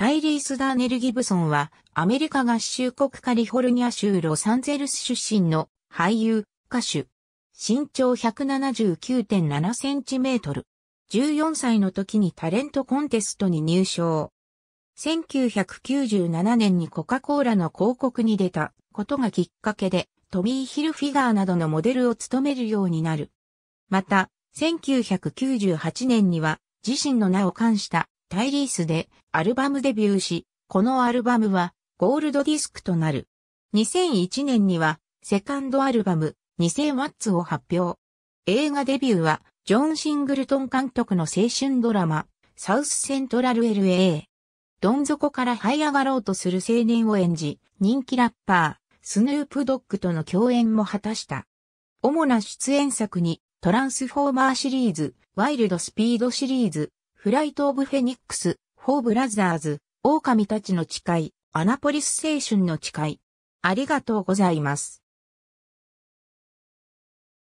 タイリース・ダーネル・ギブソンは、アメリカ合衆国カリフォルニア州ロサンゼルス出身の俳優、歌手。身長179.7センチメートル。14歳の時にタレントコンテストに入賞。1997年にコカ・コーラの広告に出たことがきっかけで、トミー・ヒルフィガーなどのモデルを務めるようになる。また、1998年には自身の名を冠したタイリースでアルバムデビューし、このアルバムはゴールドディスクとなる。2001年にはセカンドアルバム2 0 0 0 w ッツを発表。映画デビューはジョン・シングルトン監督の青春ドラマサウスセントラル LA。どん底から這い上がろうとする青年を演じ、人気ラッパー、スヌープドッグとの共演も果たした。主な出演作に、トランスフォーマーシリーズ、ワイルドスピードシリーズ、フライト・オブ・フェニックス、フォー・ブラザーズ、狼たちの誓い、アナポリス青春の誓い。ありがとうございます。